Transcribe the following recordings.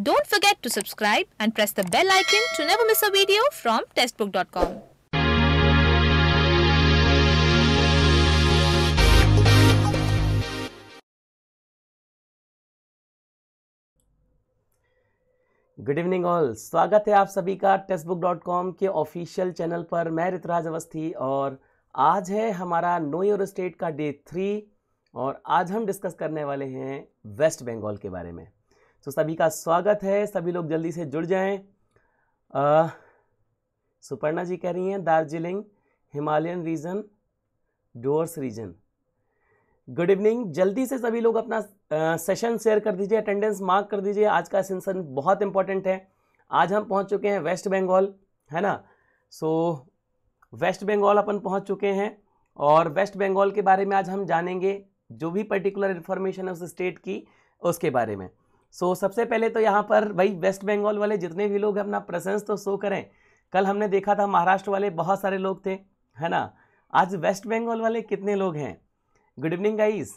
Don't forget to subscribe and press the bell icon to never miss a video from testbook.com. Good evening all स्वागत है आप सभी का टेस्टबुक.कॉम के official channel पर मैं ऋतराज अवस्थी और आज है हमारा नो योर स्टेट का डे थ्री और आज हम डिस्कस करने वाले हैं वेस्ट बंगाल के बारे में तो सभी का स्वागत है सभी लोग जल्दी से जुड़ जाएं आ, सुपर्णा जी कह रही हैं Darjeeling Himalayan region Dooars region good evening जल्दी से सभी लोग अपना आ, सेशन शेयर कर दीजिए अटेंडेंस मार्क कर दीजिए आज का सेशन बहुत इंपॉर्टेंट है आज हम पहुंच चुके हैं वेस्ट बंगाल है ना सो वेस्ट बंगाल अपन पहुंच चुके हैं और वेस्ट बंगाल के बारे में आज हम जानेंगे जो भी पर्टिकुलर इन्फॉर्मेशन है उस स्टेट की उसके बारे में सो so, सबसे पहले तो यहाँ पर भाई वेस्ट बंगाल वाले जितने भी लोग हैं अपना प्रेजेंस तो शो करें कल हमने देखा था महाराष्ट्र वाले बहुत सारे लोग थे है ना आज वेस्ट बंगाल वाले कितने लोग हैं गुड इवनिंग गाइस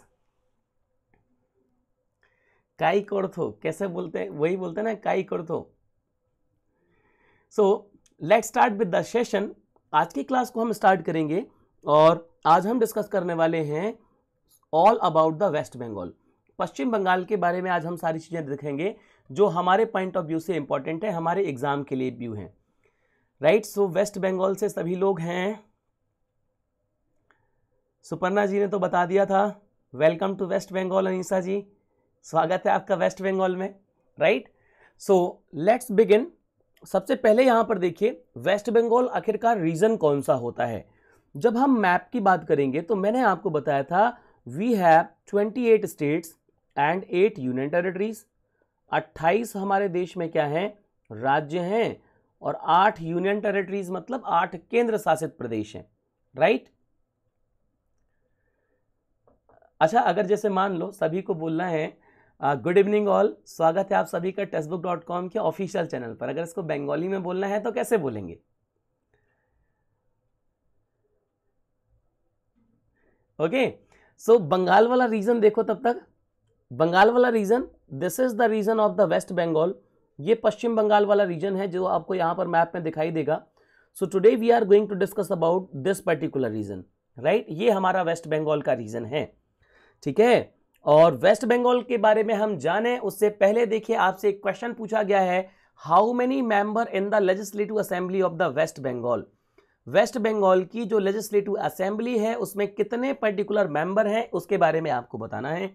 काई कोड़थो कैसे बोलते हैं वही बोलते हैं ना काई कोड़थो so let start with the session आज की क्लास को हम स्टार्ट करेंगे और आज हम डिस्कस करने वाले हैं all about the waste Bengal Paschim Bengal के बारे में आज हम सारी चीज़ें देखेंगे जो हमारे पॉइंट ऑफ व्यू से इम्पॉर्टेंट है हमारे एग्ज़ाम के लिए व्यू हैं राइट सो वेस्ट बंगाल से सभी लोग हैं सुपर्णा जी ने तो बता दिया था welcome to west Bengal Anisa ji स्वागत है आपका वेस्ट बंगाल में राइट सो लेट्स बिगिन सबसे पहले यहाँ पर देखिए वेस्ट बंगाल आखिरकार रीजन कौन सा होता है जब हम मैप की बात करेंगे तो मैंने आपको बताया था we have 28 states and eight union territories अट्ठाईस हमारे देश में क्या है राज्य हैं और आठ यूनियन टेरिटरीज मतलब आठ केंद्र शासित प्रदेश हैं राइट अच्छा अगर जैसे मान लो सभी को बोलना है गुड इवनिंग ऑल स्वागत है आप सभी का बुक डॉट कॉम के ऑफिशियल चैनल पर अगर इसको बंगाली में बोलना है तो कैसे बोलेंगे ओके सो बंगाल वाला रीजन देखो तब तक बंगाल वाला region this is the region of the waste Bengal ये पश्चिम बंगाल वाला रीजन है जो आपको यहां पर मैप में दिखाई देगा so today we are going to discuss about this particular region right ये हमारा वेस्ट बंगाल का रीजन है ठीक है और वेस्ट बंगाल के बारे में हम जाने उससे पहले देखिए आपसे एक क्वेश्चन पूछा गया है how many member in the legislative assembly of the waste Bengal west Bengal की जो लेजिस्लेटिव असेंबली है उसमें कितने पर्टिकुलर मेंबर हैं उसके बारे में आपको बताना है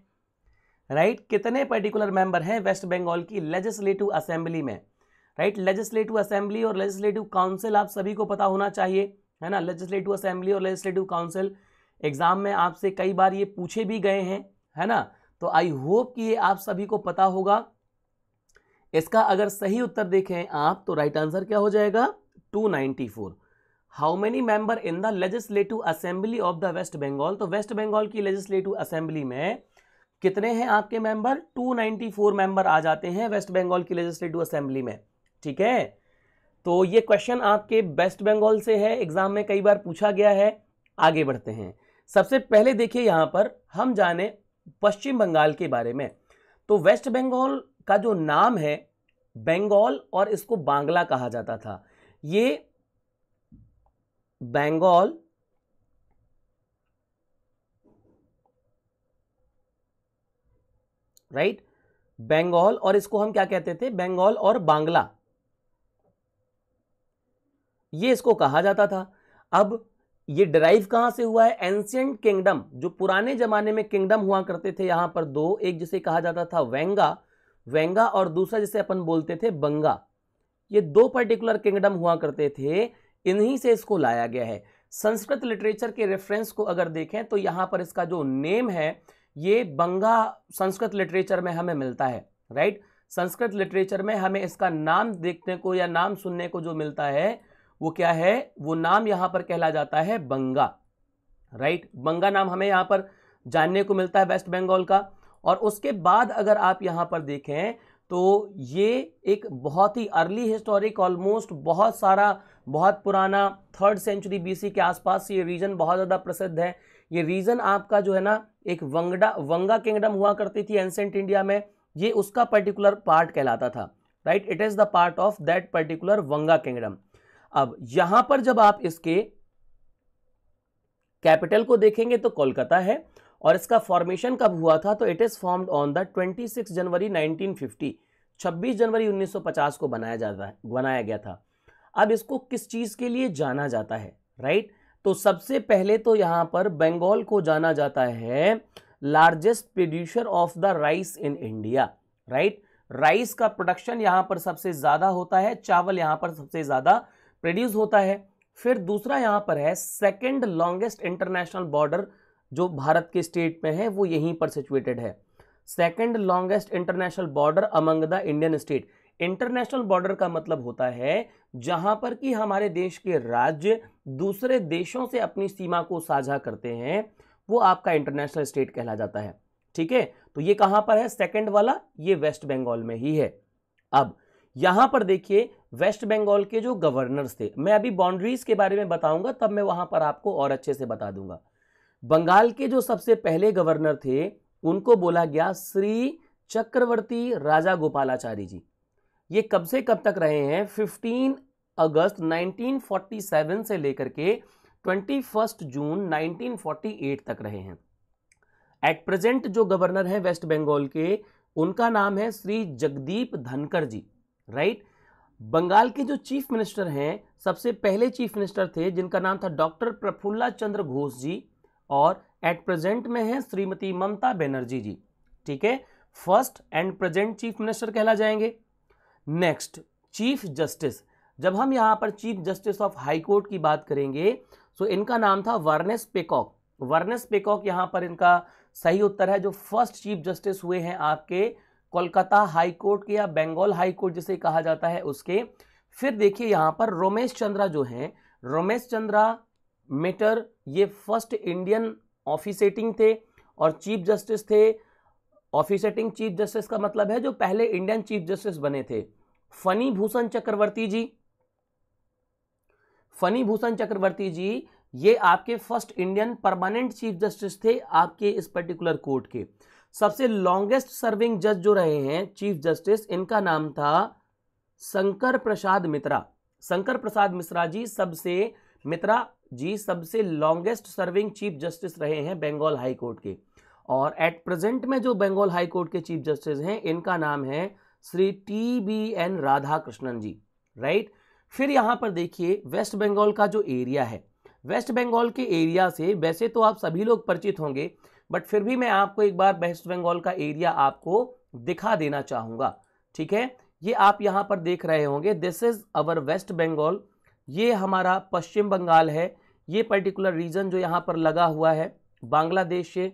राइट right? कितने पर्टिकुलर मेंबर हैं वेस्ट बंगाल की लेजिस्लेटिव असेंबली में राइट लेजिस्लेटिव असेंबली और लेजिस्लेटिव काउंसिल आप सभी को पता होना चाहिए है ना लेजिस्लेटिव असेंबली और लेजिस्लेटिव काउंसिल एग्जाम में आपसे कई बार ये पूछे भी गए हैं है ना तो आई होप कि ये आप सभी को पता होगा इसका अगर सही उत्तर देखें आप तो राइट आंसर क्या हो जाएगा 294 how many member in the legislative assembly of the waste Bengal तो वेस्ट बंगाल की लेजिस्लेटिव असेंबली में कितने हैं आपके मेंबर 294 मेंबर आ जाते हैं वेस्ट बंगाल की लेजिस्लेटिव असेंबली में ठीक है तो ये क्वेश्चन आपके वेस्ट बंगाल से है एग्जाम में कई बार पूछा गया है आगे बढ़ते हैं सबसे पहले देखिए यहां पर हम जाने पश्चिम बंगाल के बारे में तो वेस्ट बंगाल का जो नाम है बंगाल और इसको बांग्ला कहा जाता था ये बंगाल राइट बंगाल और इसको हम क्या कहते थे बंगाल और बांग्ला ये इसको कहा जाता था अब ये ड्राइव कहां से हुआ है एंशियंट किंगडम जो पुराने जमाने में किंगडम हुआ करते थे यहां पर दो एक जिसे कहा जाता था वेंगा वेंगा और दूसरा जिसे अपन बोलते थे बंगा ये दो पर्टिकुलर किंगडम हुआ करते थे इन्हीं से इसको लाया गया है संस्कृत लिटरेचर के रेफरेंस को अगर देखें तो यहां पर इसका जो नेम है ये बंगा संस्कृत लिटरेचर में हमें मिलता है राइट संस्कृत लिटरेचर में हमें इसका नाम देखने को या नाम सुनने को जो मिलता है वो क्या है वो नाम यहाँ पर कहला जाता है बंगा राइट बंगा नाम हमें यहाँ पर जानने को मिलता है वेस्ट बंगाल का और उसके बाद अगर आप यहाँ पर देखें तो ये एक बहुत ही अर्ली हिस्टोरिक ऑलमोस्ट बहुत सारा बहुत पुराना थर्ड सेंचुरी बीसी के आसपास ये रीजन बहुत ज़्यादा प्रसिद्ध है ये रीजन आपका जो है ना एक वंगडा वंगा किंगडम हुआ करती थी एंसेंट इंडिया में ये उसका पर्टिकुलर पार्ट कहलाता था right it is the part of that particular Vanga kingdom अब यहां पर जब आप इसके कैपिटल को देखेंगे तो कोलकाता है और इसका फॉर्मेशन कब हुआ था तो it is formed on the 26 जनवरी 1950 26 जनवरी 1950 को बनाया जाता है बनाया गया था अब इसको किस चीज के लिए जाना जाता है राइट right? तो सबसे पहले तो यहाँ पर बंगाल को जाना जाता है largest producer of the rice in India right rice का प्रोडक्शन यहाँ पर सबसे ज़्यादा होता है चावल यहाँ पर सबसे ज़्यादा प्रोड्यूस होता है फिर दूसरा यहाँ पर है सेकेंड लॉन्गेस्ट इंटरनेशनल बॉर्डर जो भारत के स्टेट में है वो यहीं पर सिचुएटेड है second longest international border among the Indian state international border का मतलब होता है जहां पर कि हमारे देश के राज्य दूसरे देशों से अपनी सीमा को साझा करते हैं वो आपका इंटरनेशनल स्टेट कहला जाता है ठीक है तो ये कहां पर है सेकंड वाला ये वेस्ट बंगाल में ही है अब यहां पर देखिए वेस्ट बंगाल के जो गवर्नर्स थे मैं अभी बाउंड्रीज के बारे में बताऊंगा तब मैं वहां पर आपको और अच्छे से बता दूंगा बंगाल के जो सबसे पहले गवर्नर थे उनको बोला गया श्री चक्रवर्ती राजा गोपालाचारी जी ये कब से कब तक रहे हैं 15 अगस्त 1947 से लेकर के 21 जून 1948 तक रहे हैं एट प्रेजेंट जो गवर्नर हैं वेस्ट बंगाल के उनका नाम है श्री जगदीप धनकर जी राइट बंगाल के जो चीफ मिनिस्टर हैं सबसे पहले चीफ मिनिस्टर थे जिनका नाम था डॉक्टर प्रफुल्ला चंद्र घोष जी और एट प्रेजेंट में हैं श्रीमती ममता बनर्जी जी ठीक है first and present chief minister कहला जाएंगे नेक्स्ट चीफ जस्टिस जब हम यहाँ पर chief justice of high court की बात करेंगे सो तो इनका नाम था वर्नेस पेकॉक वर्नेस पेकॉक यहाँ पर इनका सही उत्तर है जो फर्स्ट चीफ जस्टिस हुए हैं आपके कोलकाता हाई कोर्ट के या बंगाल हाई कोर्ट जिसे कहा जाता है उसके फिर देखिए यहाँ पर रोमेश चंद्रा जो हैं रोमेश चंद्रा मेटर ये फर्स्ट इंडियन ऑफिसेटिंग थे और चीफ जस्टिस थे ऑफिसेटिंग चीफ जस्टिस का मतलब है जो पहले इंडियन चीफ जस्टिस बने थे फनी भूषण चक्रवर्ती जी फनी भूषण चक्रवर्ती जी ये आपके first Indian permanent chief justice थे आपके इस पर्टिकुलर कोर्ट के सबसे लॉन्गेस्ट सर्विंग जज जो रहे हैं चीफ जस्टिस इनका नाम था शंकर प्रसाद मित्रा शंकर प्रसाद मिश्रा जी सबसे मित्रा जी सबसे लॉन्गेस्ट सर्विंग चीफ जस्टिस रहे हैं बंगाल हाई कोर्ट के और एट प्रेजेंट में जो बंगाल हाई कोर्ट के चीफ जस्टिस हैं इनका नाम है Shri T B N Radhakrishnan ji right फिर यहाँ पर देखिए वेस्ट बंगाल का जो एरिया है वेस्ट बंगाल के एरिया से वैसे तो आप सभी लोग परिचित होंगे बट फिर भी मैं आपको एक बार वेस्ट बंगाल का एरिया आपको दिखा देना चाहूँगा ठीक है ये आप यहाँ पर देख रहे होंगे this is our west Bengal ये हमारा पश्चिम बंगाल है ये पर्टिकुलर रीजन जो यहाँ पर लगा हुआ है बांग्लादेश से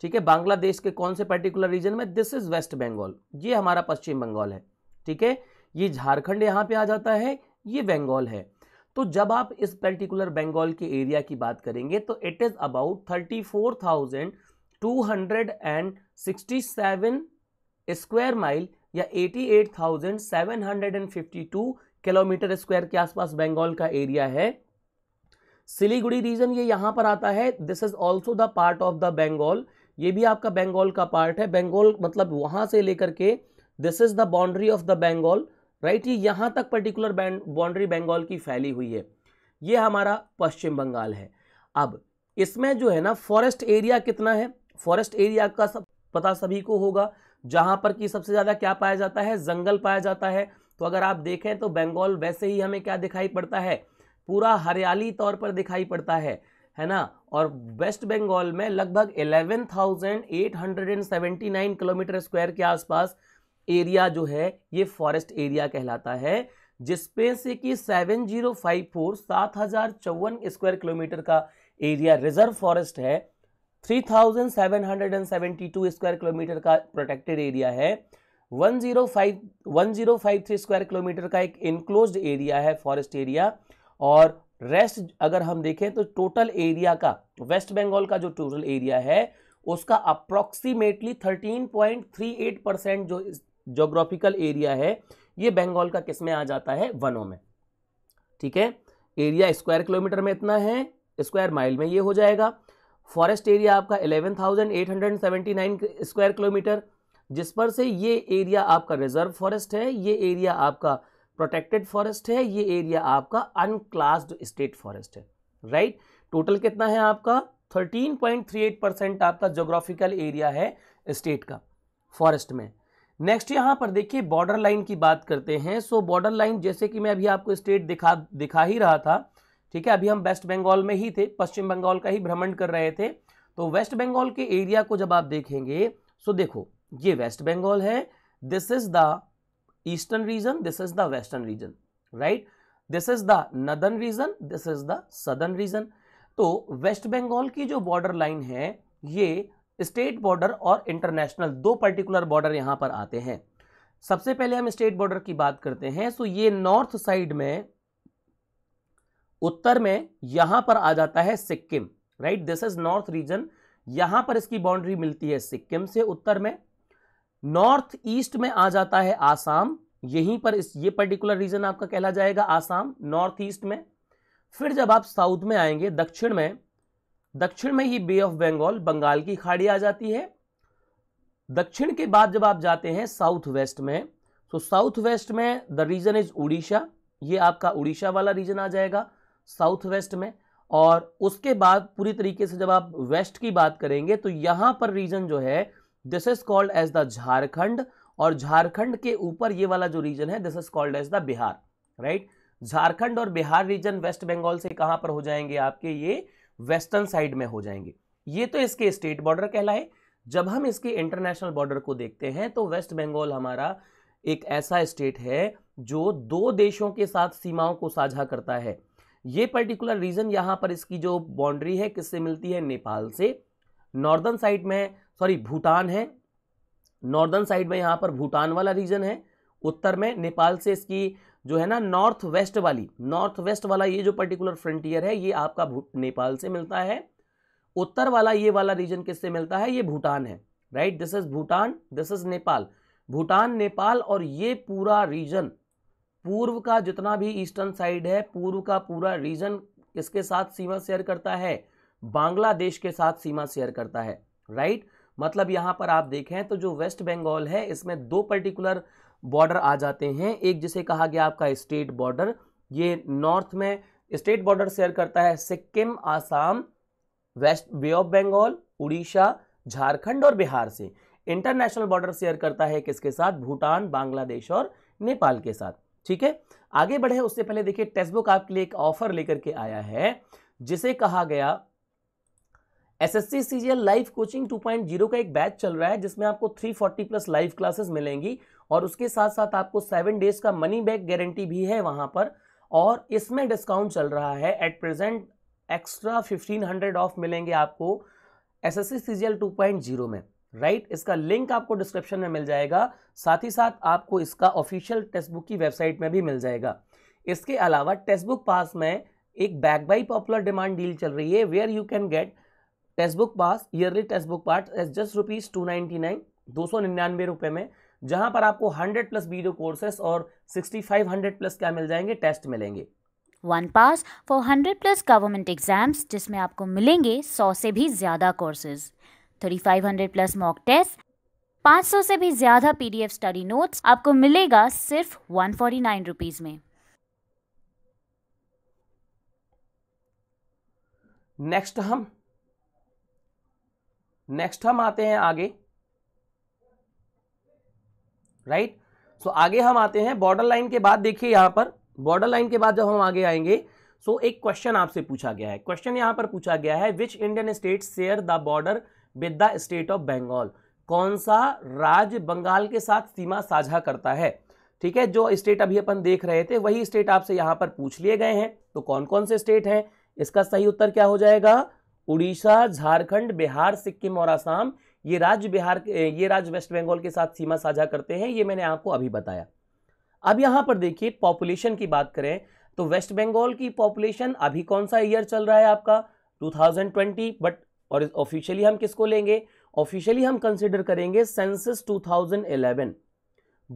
ठीक है बांग्लादेश के कौन से पर्टिकुलर रीजन में दिस इज वेस्ट बंगाल ये हमारा पश्चिम बंगाल है ठीक है ये झारखंड यहाँ पे आ जाता है ये बंगाल है तो जब आप इस पर्टिकुलर बंगाल के एरिया की बात करेंगे तो it is about thirty four thousand two hundred and sixty seven square mile या eighty eight thousand seven hundred and fifty two kilometre square के आसपास बंगाल का एरिया है सिलीगुड़ी रीजन ये यहां पर आता है this is also the part of the Bengal ये भी आपका बंगाल का पार्ट है बंगाल मतलब वहां से लेकर के this is the boundary of the Bengal right ये यहां तक पर्टिकुलर बाउंड्री बंगाल की फैली हुई है ये हमारा पश्चिम बंगाल है अब इसमें जो है ना फॉरेस्ट एरिया कितना है फॉरेस्ट एरिया का सब पता सभी को होगा जहां पर कि सबसे ज़्यादा क्या पाया जाता है जंगल पाया जाता है तो अगर आप देखें तो बंगाल वैसे ही हमें क्या दिखाई पड़ता है पूरा हरियाली तौर पर दिखाई पड़ता है है ना और वेस्ट बंगाल में लगभग 11,879 किलोमीटर स्क्वायर के आसपास एरिया जो है ये फॉरेस्ट एरिया कहलाता है जिसपे से कि 7054 7054 स्क्वायर किलोमीटर का एरिया रिजर्व फॉरेस्ट है 3772 स्क्वायर किलोमीटर का प्रोटेक्टेड एरिया है 1053 स्क्वायर किलोमीटर का एक इनक्लोज एरिया है फॉरेस्ट एरिया और रेस्ट अगर हम देखें तो टोटल एरिया का वेस्ट बंगाल का जो टोटल एरिया है उसका अप्रोक्सीमेटली 13.38 परसेंट जो जोग्राफिकल एरिया है ये बंगाल का किस में आ जाता है वनों में ठीक है एरिया स्क्वायर किलोमीटर में इतना है स्क्वायर माइल में ये हो जाएगा फॉरेस्ट एरिया आपका 11,879 स्क्वायर किलोमीटर जिस पर से ये एरिया आपका रिजर्व फॉरेस्ट है ये एरिया आपका प्रोटेक्टेड फॉरेस्ट है ये एरिया आपका अनक्लास्ड स्टेट फॉरेस्ट है राइट right? टोटल कितना है आपका 13.38 परसेंट आपका जोग्राफिकल एरिया है स्टेट का फॉरेस्ट में नेक्स्ट यहां पर देखिए बॉर्डर लाइन की बात करते हैं सो बॉर्डर लाइन जैसे कि मैं अभी आपको स्टेट दिखा दिखा ही रहा था ठीक है अभी हम वेस्ट बंगाल में ही थे पश्चिम बंगाल का ही भ्रमण कर रहे थे तो वेस्ट बंगाल के एरिया को जब आप देखेंगे सो देखो ये वेस्ट बंगाल है this is the eastern region this is the western region right this is the northern region this is the southern region तो वेस्ट बंगाल की जो बॉर्डर लाइन है ये स्टेट बॉर्डर और इंटरनेशनल दो पर्टिकुलर बॉर्डर यहां पर आते हैं सबसे पहले हम स्टेट बॉर्डर की बात करते हैं सो ये नॉर्थ साइड में उत्तर में यहां पर आ जाता है Sikkim right this is north region यहां पर इसकी बाउंड्री मिलती है सिक्किम से उत्तर में नॉर्थ ईस्ट में आ जाता है आसाम यहीं पर इस ये पर्टिकुलर रीजन आपका कहला जाएगा आसाम नॉर्थ ईस्ट में फिर जब आप साउथ में आएंगे दक्षिण में दक्षिण में ये बे ऑफ बंगाल बंगाल की खाड़ी आ जाती है दक्षिण के बाद जब आप जाते हैं साउथ वेस्ट में तो साउथ वेस्ट में द रीजन इज उड़ीसा ये आपका उड़ीसा वाला रीजन आ जाएगा साउथ वेस्ट में और उसके बाद पूरी तरीके से जब आप वेस्ट की बात करेंगे तो यहां पर रीजन जो है this is called as the Jharkhand और झारखंड के ऊपर ये वाला जो रीजन है this is called as the Bihar right Jharkhand और बिहार रीजन वेस्ट बंगाल से कहां पर हो जाएंगे आपके ये वेस्टर्न साइड में हो जाएंगे ये तो इसके स्टेट बॉर्डर कहलाए जब हम इसके इंटरनेशनल बॉर्डर को देखते हैं तो वेस्ट बंगाल हमारा एक ऐसा स्टेट है जो दो देशों के साथ सीमाओं को साझा करता है ये पर्टिकुलर रीजन यहाँ पर इसकी जो बाउंड्री है किससे मिलती है नेपाल से नॉर्दर्न साइड में सॉरी भूटान है नॉर्दर्न साइड में यहाँ पर भूटान वाला रीजन है उत्तर में नेपाल से इसकी जो है ना नॉर्थ वेस्ट वाली नॉर्थ वेस्ट वाला ये जो पर्टिकुलर फ्रंटियर है ये आपका नेपाल से मिलता है उत्तर वाला ये वाला रीजन किससे मिलता है ये भूटान है right this is Bhutan this is Nepal Bhutan Nepal और ये पूरा रीजन पूर्व का जितना भी ईस्टर्न साइड है पूर्व का पूरा रीजन इसके साथ सीमा शेयर करता है बांग्लादेश के साथ सीमा शेयर करता है राइट right? मतलब यहाँ पर आप देखें तो जो वेस्ट बंगाल है इसमें दो पर्टिकुलर बॉर्डर आ जाते हैं एक जिसे कहा गया आपका स्टेट बॉर्डर ये नॉर्थ में स्टेट बॉर्डर शेयर करता है Sikkim Assam west way of Bengal Orissa Jharkhand और बिहार से इंटरनेशनल बॉर्डर शेयर करता है किसके साथ भूटान बांग्लादेश और नेपाल के साथ ठीक है आगे बढ़े उससे पहले देखिए बुक आपके लिए एक ऑफर लेकर के आया है जिसे कहा गया S S C C G L live coaching 2.0 का एक बैच चल रहा है जिसमें आपको 340 प्लस लाइव क्लासेस मिलेंगी और उसके साथ साथ आपको सेवन डेज का मनी बैक गारंटी भी है वहां पर और इसमें डिस्काउंट चल रहा है एट प्रेजेंट एक्स्ट्रा 1500 ऑफ मिलेंगे आपको S S C C G L two point zero में राइट right? इसका लिंक आपको डिस्क्रिप्शन में मिल जाएगा साथ ही साथ आपको इसका ऑफिशियल टेक्स्ट बुक की वेबसाइट में भी मिल जाएगा इसके अलावा टेक्स्ट बुक पास में एक back by popular demand deal चल रही है where you can get text book pass yearly text book part as just rupees two ninety nine दो सौ निन्यानवे रुपये में जहां पर आपको 100 प्लस वीडियो कोर्सेस और 6500 प्लस क्या मिल जाएंगे टेस्ट मिलेंगे one pass for hundred plus government exams जिसमें आपको मिलेंगे सौ से भी ज़्यादा कोर्सेज 3500 प्लस मॉक टेस्ट 500 से भी ज़्यादा पीडीएफ स्टडी नोट्स आपको मिलेगा सिर्फ वन फोर्टी नाइन रुपीज़ में नेक्स्ट हम नेक्स्ट हम आते हैं आगे राइट right? सो so, आगे हम आते हैं बॉर्डर लाइन के बाद देखिए यहां पर बॉर्डर लाइन के बाद जब हम आगे आएंगे सो so, एक क्वेश्चन आपसे पूछा गया है क्वेश्चन यहां पर पूछा गया है which Indian state share the border with the state of Bengal कौन सा राज्य बंगाल के साथ सीमा साझा करता है ठीक है जो स्टेट अभी अपन देख रहे थे वही स्टेट आपसे यहां पर पूछ लिए गए हैं तो कौन कौन से स्टेट हैं इसका सही उत्तर क्या हो जाएगा उड़ीसा झारखंड बिहार सिक्किम और आसाम ये राज्य बिहार ये राज्य वेस्ट बंगाल के साथ सीमा साझा करते हैं ये मैंने आपको अभी बताया अब यहाँ पर देखिए पॉपुलेशन की बात करें तो वेस्ट बंगाल की पॉपुलेशन अभी कौन सा ईयर चल रहा है आपका 2020 बट और ऑफिशियली हम किसको लेंगे ऑफिशियली हम कंसिडर करेंगे सेंसस 2011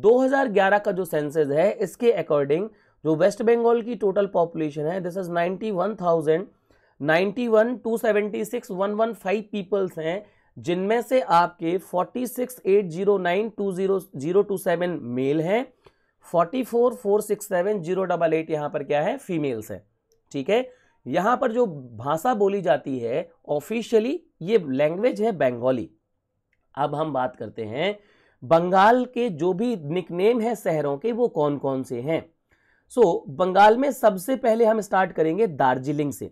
2011 का जो सेंसस है इसके अकॉर्डिंग जो वेस्ट बंगाल की टोटल पॉपुलेशन है this is 91,000 ninety one two seventy six one one five peoples हैं जिनमें से आपके forty six eight zero nine two zero zero two seven male हैं forty four four six seven zero double eight यहाँ पर क्या है फीमेल्स हैं ठीक है यहाँ पर जो भाषा बोली जाती है ऑफिशियली ये लैंग्वेज है बंगाली अब हम बात करते हैं बंगाल के जो भी निकनेम है शहरों के वो कौन कौन से हैं सो so, बंगाल में सबसे पहले हम स्टार्ट करेंगे दार्जिलिंग से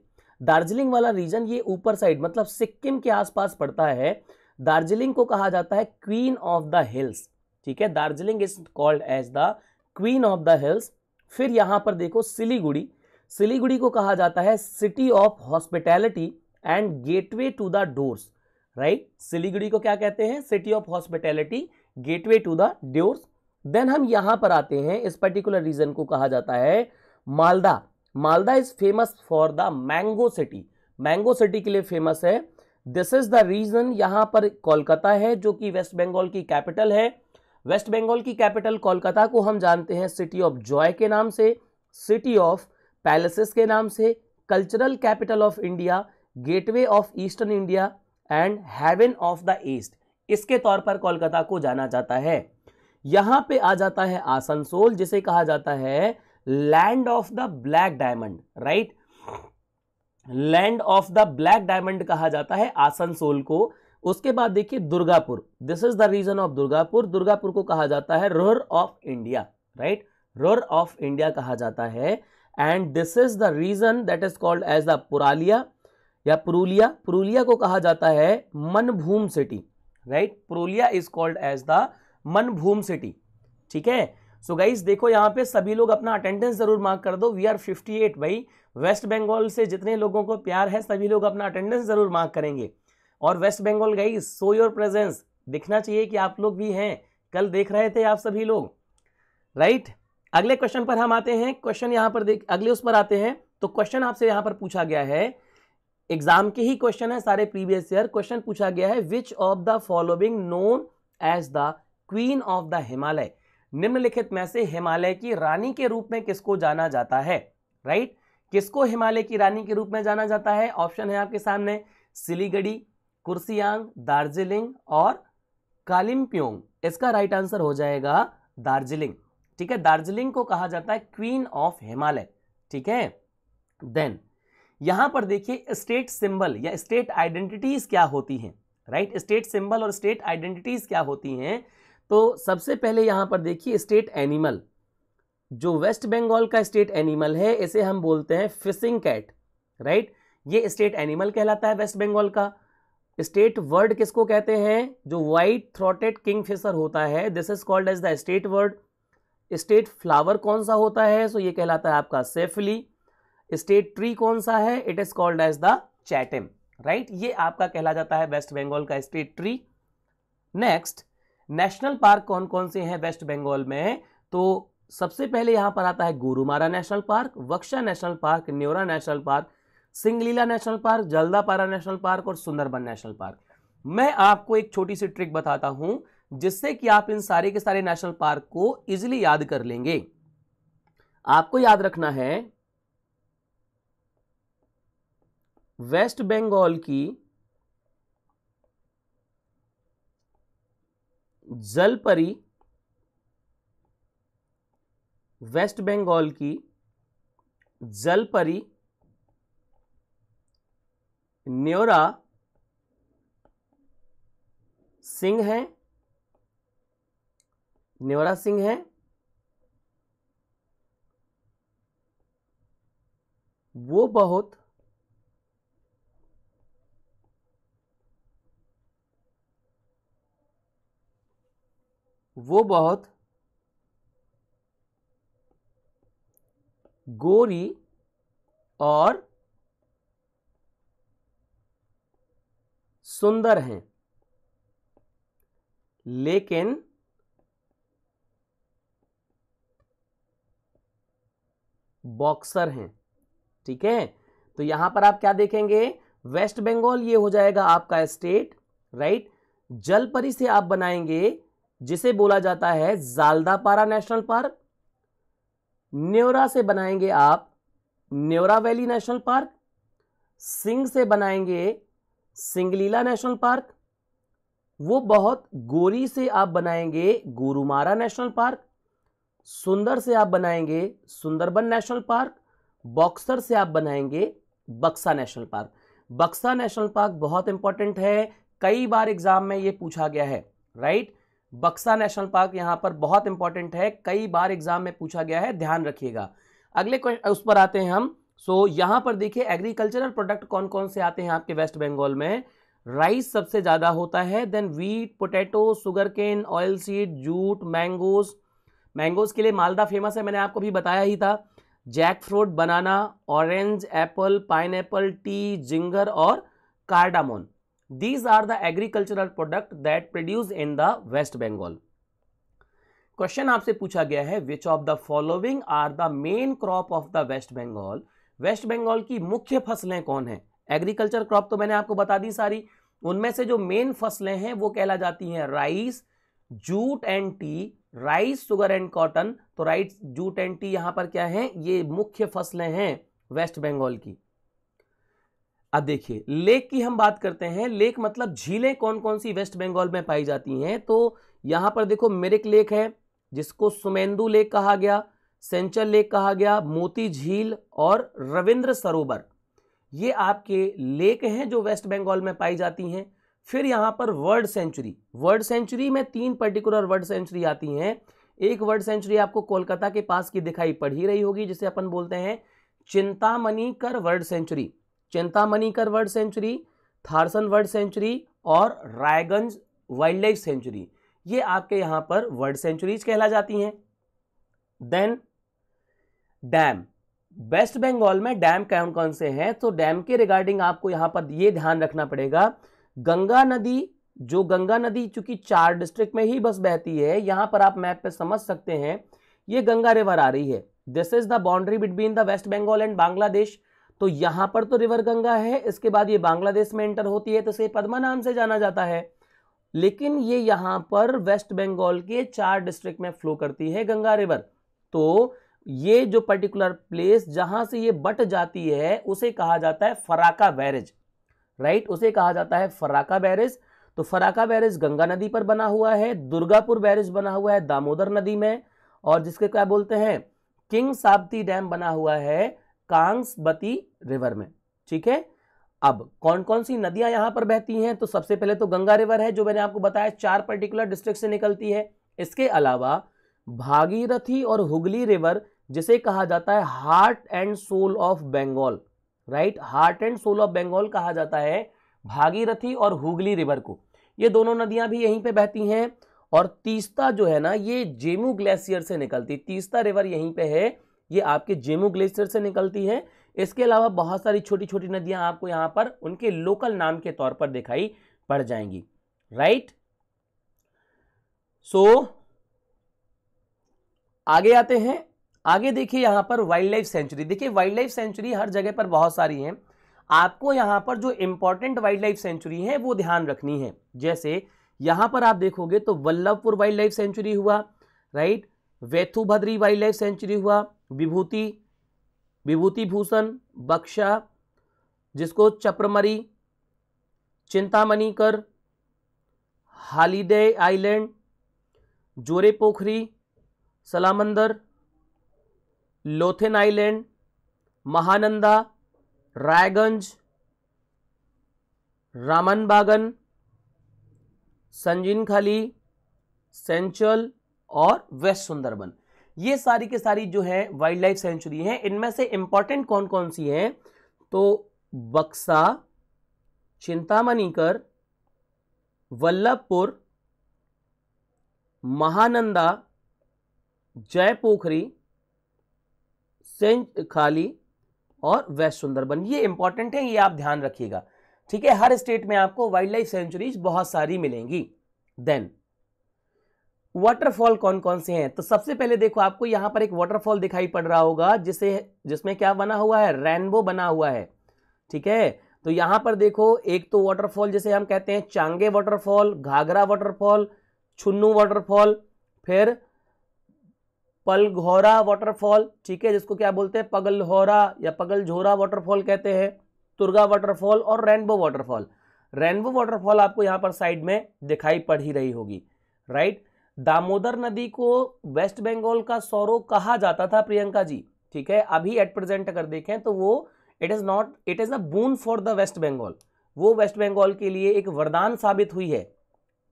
दार्जिलिंग वाला रीजन ये ऊपर साइड मतलब सिक्किम के आसपास पड़ता है दार्जिलिंग को कहा जाता है क्वीन ऑफ द हिल्स ठीक है Darjeeling is called as the queen of the hills फिर यहां पर देखो सिलीगुड़ी सिलीगुड़ी को कहा जाता है city of hospitality and gateway to the Dooars right Siliguri को क्या कहते हैं city of hospitality gateway to the Dooars then हम यहां पर आते हैं इस पर्टिकुलर रीजन को कहा जाता है Malda Malda is famous for the mango city mango city के लिए फेमस है दिस इज द रीजन यहां पर कोलकाता है जो कि वेस्ट बंगाल की कैपिटल है वेस्ट बंगाल की कैपिटल कोलकाता को हम जानते हैं सिटी ऑफ जॉय के नाम से सिटी ऑफ पैलेसेस के नाम से cultural capital of India gateway of eastern India and heaven of the east इसके तौर पर कोलकाता को जाना जाता है यहां पे आ जाता है आसनसोल जिसे कहा जाता है land of the black diamond right land of the black diamond कहा जाता है आसनसोल को उसके बाद देखिए Durgapur this is the region of Durgapur Durgapur को कहा जाता है Ruhr of India right Ruhr of India कहा जाता है and this is the region that is called as the Purulia या पुरुलिया पुरुलिया को कहा जाता है Manbhum city right Purulia is called as the Manbhum city ठीक है सो गाइज देखो यहाँ पे सभी लोग अपना अटेंडेंस जरूर मार्क कर दो वी आर 58 भाई वेस्ट बंगाल से जितने लोगों को प्यार है सभी लोग अपना अटेंडेंस जरूर मार्क करेंगे और west Bengal guys so your presence दिखना चाहिए कि आप लोग भी हैं कल देख रहे थे आप सभी लोग राइट right? अगले क्वेश्चन पर हम आते हैं क्वेश्चन यहाँ पर देख अगले उस पर आते हैं तो क्वेश्चन आपसे यहाँ पर पूछा गया है एग्जाम के ही क्वेश्चन है सारे प्रीवियस ईयर क्वेश्चन पूछा गया है which of the following known as the queen of the Himalaya निम्नलिखित में से हिमालय की रानी के रूप में किसको जाना जाता है राइट किसको हिमालय की रानी के रूप में जाना जाता है ऑप्शन है आपके सामने सिलीगढ़ी कुर्सियांग दार्जिलिंग और कालिम्प्योंग इसका राइट आंसर हो जाएगा दार्जिलिंग ठीक है दार्जिलिंग को कहा जाता है क्वीन ऑफ हिमालय ठीक है देन यहां पर देखिए स्टेट सिंबल या स्टेट आइडेंटिटीज क्या होती हैं राइट स्टेट सिंबल और स्टेट आइडेंटिटीज क्या होती हैं तो सबसे पहले यहाँ पर देखिए स्टेट एनिमल जो वेस्ट बंगाल का स्टेट एनिमल है इसे हम बोलते हैं फिशिंग कैट राइट ये स्टेट एनिमल कहलाता है वेस्ट बंगाल का स्टेट वर्ड किसको कहते हैं जो वाइट थ्रोटेड किंग फिशर होता है this is called as the state bird state flower कौन सा होता है सो so ये कहलाता है आपका सेफली स्टेट ट्री कौन सा है it is called as the chatim right ये आपका कहला जाता है वेस्ट बंगाल का state tree next national park कौन कौन से हैं वेस्ट बंगाल में तो सबसे पहले यहाँ पर आता है Gorumara national park Buxa national park Neora national park Singalila national park Jaldapara national park और सुंदरबन नेशनल पार्क मैं आपको एक छोटी सी ट्रिक बताता हूँ जिससे कि आप इन सारे के सारे नेशनल पार्क को इजिली याद कर लेंगे आपको याद रखना है वेस्ट बंगाल की जलपरी वेस्ट बंगाल की जलपरी न्योरा सिंह है न्योरा सिंह है वो बहुत वो बहुत गोरी और सुंदर हैं लेकिन बॉक्सर हैं ठीक है तो यहां पर आप क्या देखेंगे वेस्ट बंगाल ये हो जाएगा आपका स्टेट राइट जलपरी से आप बनाएंगे जिसे बोला जाता है जालदापारा नेशनल पार्क न्योरा से बनाएंगे आप Neora valley national park Singh से बनाएंगे सिंगलीला नेशनल पार्क वो बहुत गोरी से आप बनाएंगे गोरुमारा नेशनल पार्क सुंदर से आप बनाएंगे सुंदरबन नेशनल पार्क बॉक्सर से आप बनाएंगे Buxa national park Buxa national park बहुत इंपॉर्टेंट है कई बार एग्जाम में ये पूछा गया है राइट बक्सा नेशनल पार्क यहाँ पर बहुत इंपॉर्टेंट है कई बार एग्जाम में पूछा गया है ध्यान रखिएगा अगले उस पर आते हैं हम सो so, यहाँ पर देखिए एग्रीकल्चरल प्रोडक्ट कौन कौन से आते हैं आपके वेस्ट बंगाल में राइस सबसे ज़्यादा होता है then wheat potato sugar cane oil seed jute mangoes mangoes के लिए मालदा फेमस है मैंने आपको भी बताया ही था jackfruit banana orange apple pine tea ginger और cardamom these are the agricultural product that produce in the West Bengal question आपसे पूछा गया है which of the following are the main crop of the West Bengal West Bengal की मुख्य फसलें कौन है एग्रीकल्चर क्रॉप तो मैंने आपको बता दी सारी उनमें से जो मेन फसलें हैं वो कहला जाती हैं rice jute and tea rice sugar and cotton तो राइट जूट एंड टी यहां पर क्या है ये मुख्य फसलें हैं वेस्ट बंगाल की अब देखिए लेक की हम बात करते हैं लेक मतलब झीलें कौन कौन सी वेस्ट बंगाल में पाई जाती हैं तो यहां पर देखो मेरिक लेक है जिसको सुमेंदू लेक कहा गया सेंचर लेक कहा गया मोती झील और रविंद्र सरोवर ये आपके लेक हैं जो वेस्ट बंगाल में पाई जाती हैं फिर यहां पर वर्ड सेंचुरी वर्ड सेंचुरी में तीन पर्टिकुलर वर्ड सेंचुरी आती हैं एक वर्ड सेंचुरी आपको कोलकाता के पास की दिखाई पड़ ही रही होगी जिसे अपन बोलते हैं Chintamani Kar bird sanctuary Chintamanikar bird sanctuary थारसन वर्ड सेंचुरी और रायगंज वाइल्ड लाइफ सेंचुरी ये आपके यहाँ पर वर्ड सेंचुरीज कहला जाती हैं देन डैम वेस्ट बंगाल में डैम कौन कौन से हैं तो डैम के रिगार्डिंग आपको यहाँ पर ये ध्यान रखना पड़ेगा गंगा नदी जो गंगा नदी चूंकि चार डिस्ट्रिक्ट में ही बस बहती है यहाँ पर आप मैप पे समझ सकते हैं ये गंगा रिवर आ रही है this is the boundary between the waste Bengal and Bangladesh तो यहां पर तो रिवर गंगा है इसके बाद ये बांग्लादेश में एंटर होती है तो इसे पद्मा नाम से जाना जाता है लेकिन ये यहां पर वेस्ट बंगाल के चार डिस्ट्रिक्ट में फ्लो करती है गंगा रिवर तो ये जो पर्टिकुलर प्लेस जहां से ये बट जाती है उसे कहा जाता है फराका बैरेज राइट उसे कहा जाता है फराका बैरेज तो फराका बैरेज गंगा नदी पर बना हुआ है दुर्गापुर बैरेज बना हुआ है दामोदर नदी में और जिसके क्या बोलते हैं किंग साबती डैम बना हुआ है बती रिवर में ठीक है अब कौन कौन सी नदियां यहां पर बहती हैं तो सबसे पहले तो गंगा रिवर है जो मैंने आपको बताया चार पर्टिकुलर डिस्ट्रिक्ट से निकलती है इसके अलावा भागीरथी और हुगली रिवर जिसे कहा जाता है heart and soul of Bengal right heart and soul of Bengal कहा जाता है भागीरथी और हुगली रिवर को ये दोनों नदियां भी यहीं पे बहती हैं और तीस्ता जो है ना ये जेमू ग्लेशियर से निकलती तीस्ता रिवर यहीं पे है ये आपके जेमो ग्लेशियर से निकलती है इसके अलावा बहुत सारी छोटी छोटी नदियां आपको यहां पर उनके लोकल नाम के तौर पर दिखाई पड़ जाएंगी राइट सो so, आगे आते हैं आगे देखिए यहां पर वाइल्ड लाइफ सेंचुरी देखिए वाइल्ड लाइफ सेंचुरी हर जगह पर बहुत सारी है आपको यहां पर जो इंपॉर्टेंट वाइल्ड लाइफ सेंचुरी है वो ध्यान रखनी है जैसे यहां पर आप देखोगे तो वल्लभपुर वाइल्ड लाइफ सेंचुरी हुआ राइट वेथुभद्री भद्री वाइल्ड लाइफ सेंचुरी हुआ विभूति विभूति भूषण बक्शा जिसको चप्रमरी चिंतामणि कर holiday island Jore Pokhri salamander Lothian island Mahananda Raiganj Raman Bagan Sajnekhali Senchal और वेस्ट सुंदरबन ये सारी के सारी जो है वाइल्ड लाइफ सेंचुरी है इनमें से इंपॉर्टेंट कौन कौन सी हैं तो बक्सा चिंतामणिकर वल्लभपुर महानंदा जयपोखरी सेंच खाली और वेस्ट सुंदरबन ये इंपॉर्टेंट है ये आप ध्यान रखिएगा ठीक है हर स्टेट में आपको वाइल्ड लाइफ सेंचुरीज बहुत सारी मिलेंगी देन वाटरफॉल कौन कौन से हैं तो सबसे पहले देखो आपको यहां पर एक वाटरफॉल दिखाई पड़ रहा होगा जिसे जिसमें क्या बना हुआ है रेनबो बना हुआ है ठीक है तो यहां पर देखो एक तो वाटरफॉल जिसे हम कहते हैं Change waterfall Ghaghra waterfall Chunnu waterfall फिर पलघोरा वाटरफॉल ठीक है जिसको क्या बोलते हैं पगलहोरा या पगलझोरा वाटरफॉल कहते हैं तुर्गा वाटरफॉल और रेनबो वाटरफॉल रेनबो वाटरफॉल आपको यहां पर साइड में दिखाई पड़ ही रही होगी राइट दामोदर नदी को वेस्ट बंगाल का सौरो कहा जाता था प्रियंका जी ठीक है अभी एट प्रेजेंट अगर देखें तो वो it is not it is a boon for the waste Bengal वो वेस्ट बंगाल के लिए एक वरदान साबित हुई है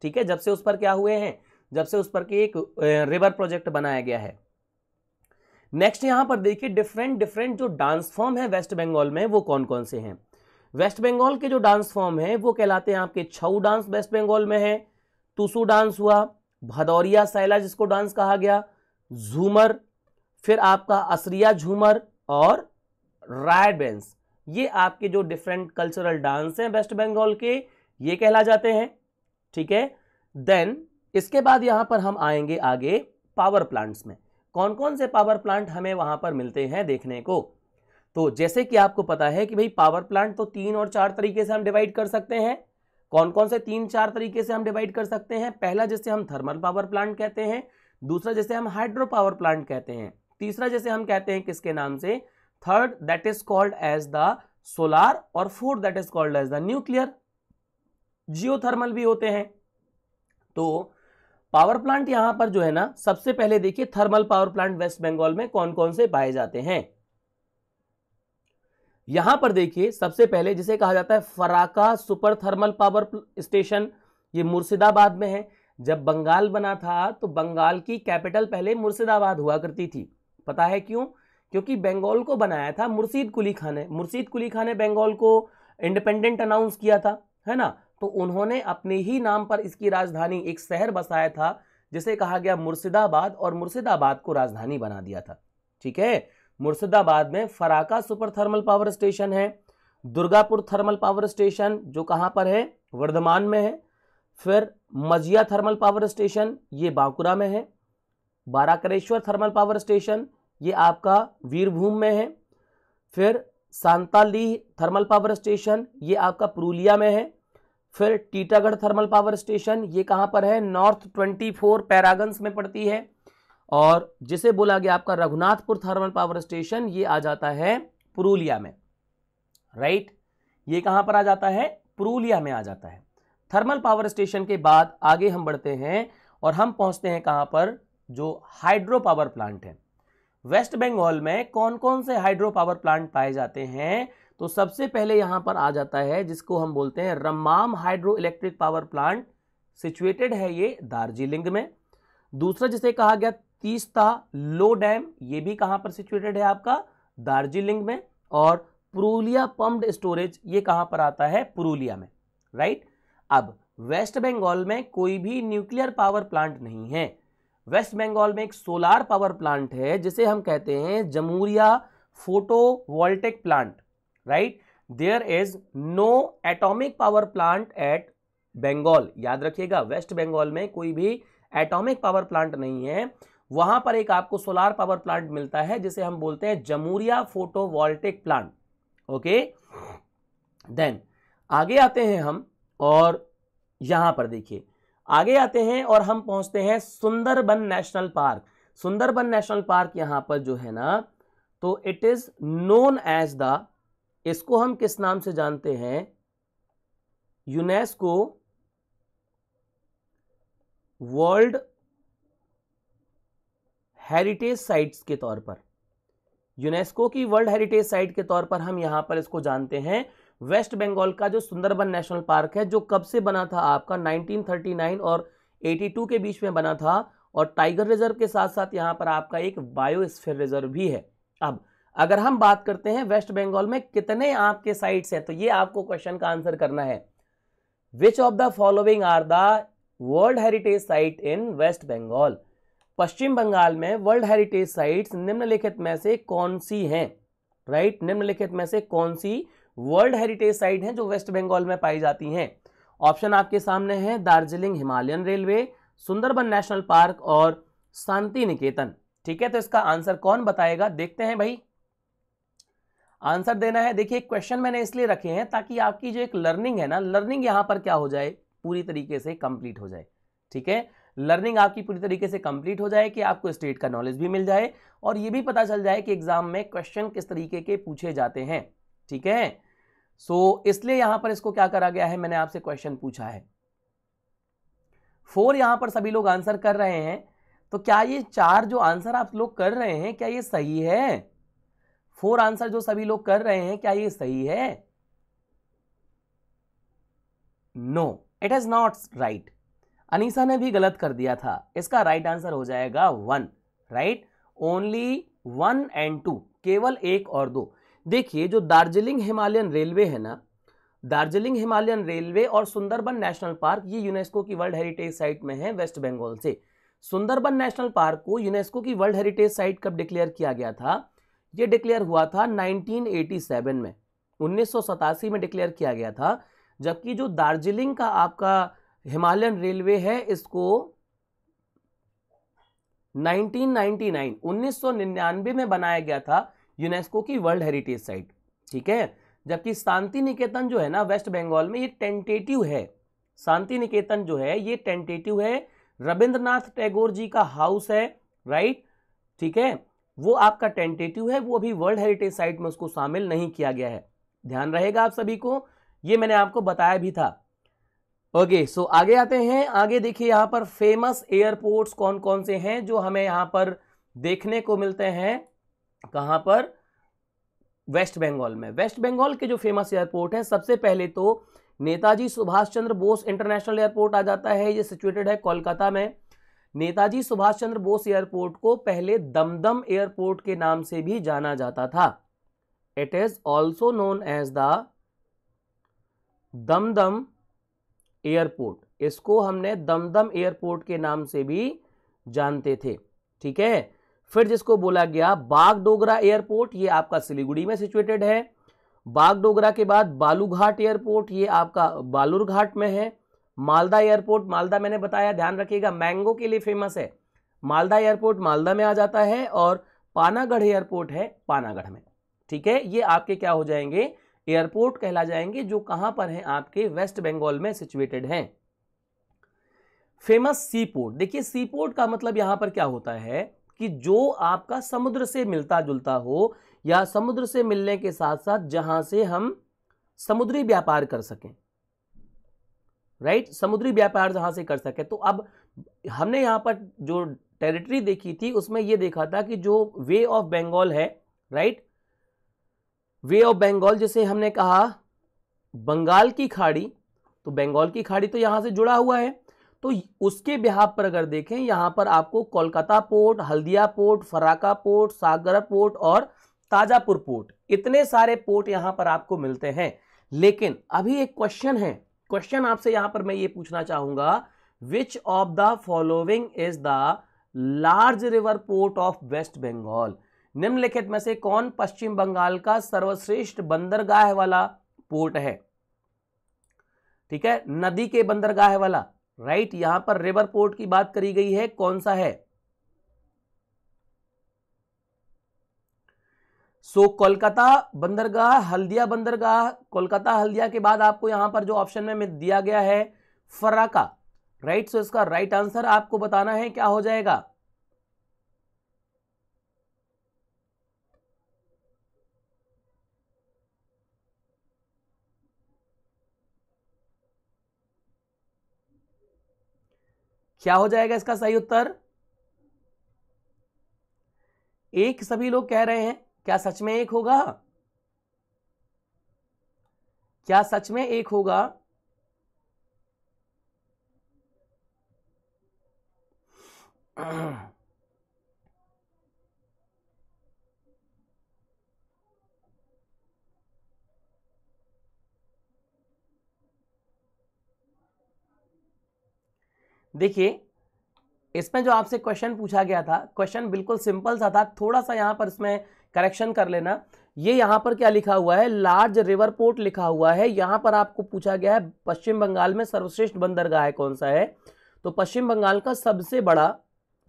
ठीक है जब से उस पर क्या हुए हैं जब से उस पर के एक रिवर प्रोजेक्ट बनाया गया है नेक्स्ट यहां पर देखिए डिफरेंट डिफरेंट जो डांस फॉर्म है वेस्ट बंगाल में वो कौन कौन से हैं वेस्ट बंगाल के जो डांस फॉर्म है वो कहलाते हैं आपके छऊ डांस वेस्ट बंगाल में है तुसू डांस हुआ भदौरिया सैला जिसको डांस कहा गया झूमर फिर आपका असरिया झूमर और राय डांस ये आपके जो डिफरेंट कल्चरल डांस हैं वेस्ट बंगाल के ये कहला जाते हैं ठीक है देन इसके बाद यहाँ पर हम आएंगे आगे पावर प्लांट्स में कौन कौन से पावर प्लांट हमें वहाँ पर मिलते हैं देखने को तो जैसे कि आपको पता है कि भाई पावर प्लांट तो तीन और चार तरीके से हम डिवाइड कर सकते हैं कौन कौन से तीन चार तरीके से हम डिवाइड कर सकते हैं पहला जैसे हम थर्मल पावर प्लांट कहते हैं दूसरा जैसे हम हाइड्रो पावर प्लांट कहते हैं तीसरा जैसे हम कहते हैं किसके नाम से third that is called as the solar और fourth that is called as the nuclear geothermal भी होते हैं तो पावर प्लांट यहां पर जो है ना सबसे पहले देखिए thermal power plant West Bengal में कौन कौन से पाए जाते हैं यहां पर देखिए सबसे पहले जिसे कहा जाता है Farakka super thermal power station ये मुर्शिदाबाद में है जब बंगाल बना था तो बंगाल की कैपिटल पहले मुर्शिदाबाद हुआ करती थी पता है क्यों क्योंकि बंगाल को बनाया था मुर्शीद कुली खान ने मुर्शीद कुली खान ने बंगाल को इंडिपेंडेंट अनाउंस किया था है ना तो उन्होंने अपने ही नाम पर इसकी राजधानी एक शहर बसाया था जिसे कहा गया मुर्शिदाबाद और मुर्शिदाबाद को राजधानी बना दिया था ठीक है मुर्शिदाबाद में Farakka super thermal power station है दुर्गापुर थर्मल पावर स्टेशन जो कहाँ पर है वर्धमान में है फिर मजिया थर्मल पावर स्टेशन ये बांकुरा में है बाराकरेश्वर थर्मल पावर स्टेशन ये आपका वीरभूम में है फिर सांताली थर्मल पावर स्टेशन ये आपका पुरुलिया में है फिर टीटागढ़ थर्मल पावर स्टेशन ये कहाँ पर है नॉर्थ ट्वेंटी फोर पैरागन्स में पड़ती है और जिसे बोला गया आपका रघुनाथपुर थर्मल पावर स्टेशन ये आ जाता है पुरुलिया में राइट ये कहां पर आ जाता है पुरुलिया में आ जाता है थर्मल पावर स्टेशन के बाद आगे हम बढ़ते हैं और हम पहुंचते हैं कहां पर जो हाइड्रो पावर प्लांट है वेस्ट बंगाल में कौन कौन से हाइड्रो पावर प्लांट पाए जाते हैं तो सबसे पहले यहां पर आ जाता है जिसको हम बोलते हैं Rammam hydroelectric power plant situated है ये दार्जिलिंग में दूसरा जिसे कहा गया तीस्ता लो डैम ये भी कहां पर सिचुएटेड है आपका दार्जिलिंग में और पुरुलिया पम्प्ड स्टोरेज ये कहां पर आता है पुरुलिया में राइट अब वेस्ट बंगाल में कोई भी न्यूक्लियर पावर प्लांट नहीं है वेस्ट बंगाल में एक सोलार पावर प्लांट है जिसे हम कहते हैं photovoltaic plant right there is no atomic power plant at Bengal याद रखिएगा वेस्ट बंगाल में कोई भी एटॉमिक पावर प्लांट नहीं है वहां पर एक आपको सोलार पावर प्लांट मिलता है जिसे हम बोलते हैं Jamuria photovoltaic plant okay then आगे आते हैं हम और यहां पर देखिए आगे आते हैं और हम पहुंचते हैं Sundarban national park Sundarban national park यहां पर जो है ना तो it is known as the इसको हम किस नाम से जानते हैं यूनेस्को वर्ल्ड हेरिटेज साइट्स के तौर पर यूनेस्को की वर्ल्ड हेरिटेज साइट के तौर पर हम यहां पर इसको जानते हैं वेस्ट बंगाल का जो सुंदरबन नेशनल पार्क है जो कब से बना था आपका 1939 और 82 के बीच में बना था और टाइगर रिजर्व के साथ साथ यहां पर आपका एक बायोस्फीयर रिजर्व भी है अब अगर हम बात करते हैं वेस्ट बंगाल में कितने आपके साइट्स हैं तो ये आपको क्वेश्चन का आंसर करना है which of the following are the world heritage site in West Bengal Paschim Bengal में वर्ल्ड हेरिटेज साइट्स निम्नलिखित में से कौन सी हैं राइट निम्नलिखित में से कौन सी वर्ल्ड हेरिटेज साइट हैं जो वेस्ट बंगाल में पाई जाती हैं ऑप्शन आपके सामने हैं Darjeeling Himalayan railway Sundarban national park और शांति निकेतन ठीक है तो इसका आंसर कौन बताएगा देखते हैं भाई आंसर देना है देखिए क्वेश्चन मैंने इसलिए रखे हैं ताकि आपकी जो एक लर्निंग है ना लर्निंग यहां पर क्या हो जाए पूरी तरीके से कंप्लीट हो जाए ठीक है लर्निंग आपकी पूरी तरीके से कंप्लीट हो जाए कि आपको स्टेट का नॉलेज भी मिल जाए और ये भी पता चल जाए कि एग्ज़ाम में क्वेश्चन किस तरीके के पूछे जाते हैं ठीक है सो so, इसलिए यहां पर इसको क्या करा गया है मैंने आपसे क्वेश्चन पूछा है फोर यहां पर सभी लोग आंसर कर रहे हैं तो क्या ये चार जो आंसर आप लोग कर रहे हैं क्या ये सही है फोर आंसर जो सभी लोग कर रहे हैं क्या ये सही है no it is not right Anisa ने भी गलत कर दिया था इसका राइट आंसर हो जाएगा one right only one and two केवल एक और दो देखिए जो दार्जिलिंग हिमालयन रेलवे है ना दार्जिलिंग हिमालयन रेलवे और सुंदरबन नेशनल पार्क ये यूनेस्को की वर्ल्ड हेरिटेज साइट में है वेस्ट बंगाल से सुंदरबन नेशनल पार्क को यूनेस्को की वर्ल्ड हेरिटेज साइट कब डिक्लेयर किया गया था ये डिक्लेयर हुआ था 1987 में उन्नीस में डिक्लेयर किया गया था जबकि जो दार्जिलिंग का आपका हिमालयन रेलवे है इसको 1999 1999 में बनाया गया था यूनेस्को की वर्ल्ड हेरिटेज साइट ठीक है जबकि शांति निकेतन जो है ना वेस्ट बंगाल में ये टेंटेटिव है शांति निकेतन जो है ये टेंटेटिव है रविंद्रनाथ टैगोर जी का हाउस है राइट ठीक है वो आपका टेंटेटिव है वो अभी वर्ल्ड हेरिटेज साइट में उसको शामिल नहीं किया गया है ध्यान रहेगा आप सभी को ये मैंने आपको बताया भी था ओके सो आगे आते हैं आगे देखिए यहां पर फेमस एयरपोर्ट्स कौन कौन से हैं जो हमें यहां पर देखने को मिलते हैं कहां पर वेस्ट बंगाल में वेस्ट बंगाल के जो फेमस एयरपोर्ट है सबसे पहले तो नेताजी सुभाष चंद्र बोस इंटरनेशनल एयरपोर्ट आ जाता है ये सिचुएटेड है कोलकाता में नेताजी सुभाष चंद्र बोस एयरपोर्ट को पहले दमदम एयरपोर्ट के नाम से भी जाना जाता था it is also known as the Dumdum airport इसको हमने दमदम एयरपोर्ट के नाम से भी जानते थे ठीक है फिर जिसको बोला गया बागडोगरा एयरपोर्ट ये आपका सिलीगुड़ी में सिचुएटेड है बागडोगरा के बाद बालूघाट एयरपोर्ट ये आपका बालूरघाट में है मालदा एयरपोर्ट मालदा मैंने बताया ध्यान रखिएगा मैंगो के लिए फेमस है मालदा एयरपोर्ट मालदा में आ जाता है और पानागढ़ एयरपोर्ट है पानागढ़ में ठीक है ये आपके क्या हो जाएंगे एयरपोर्ट कहला जाएंगे जो कहां पर हैं आपके वेस्ट बंगाल में सिचुएटेड हैं फेमस सी पोर्ट देखिए सी पोर्ट का मतलब यहां पर क्या होता है कि जो आपका समुद्र से मिलता जुलता हो या समुद्र से मिलने के साथ साथ जहां से हम समुद्री व्यापार कर सकें राइट समुद्री व्यापार जहां से कर सकें तो अब हमने यहां पर जो टेरिटरी देखी थी उसमें यह देखा था कि जो वे ऑफ बंगाल है राइट वे ऑफ बंगाल जैसे हमने कहा बंगाल की खाड़ी तो बंगाल की खाड़ी तो यहां से जुड़ा हुआ है तो उसके बिहार पर अगर देखें यहां पर आपको Kolkata port Haldia port Farakka port Sagar port और ताजापुर पोर्ट इतने सारे पोर्ट यहां पर आपको मिलते हैं लेकिन अभी एक क्वेश्चन है क्वेश्चन आपसे यहां पर मैं ये पूछना चाहूंगा which of the following is the large river port of West Bengal निम्नलिखित में से कौन पश्चिम बंगाल का सर्वश्रेष्ठ बंदरगाह वाला पोर्ट है ठीक है नदी के बंदरगाह वाला राइट यहां पर रिवर पोर्ट की बात करी गई है कौन सा है सो so, कोलकाता बंदरगाह हल्दिया बंदरगाह कोलकाता हल्दिया के बाद आपको यहां पर जो ऑप्शन में दिया गया है फराका राइट सो इसका राइट आंसर आपको बताना है क्या हो जाएगा क्या हो जाएगा इसका सही उत्तर एक सभी लोग कह रहे हैं क्या सच में एक होगा क्या सच में एक होगा देखिए इसमें जो आपसे क्वेश्चन पूछा गया था क्वेश्चन बिल्कुल सिंपल सा था थोड़ा सा यहां पर इसमें करेक्शन कर लेना ये यहां पर क्या लिखा हुआ है लार्ज रिवर पोर्ट लिखा हुआ है यहां पर आपको पूछा गया है पश्चिम बंगाल में सर्वश्रेष्ठ बंदरगाह है कौन सा है तो पश्चिम बंगाल का सबसे बड़ा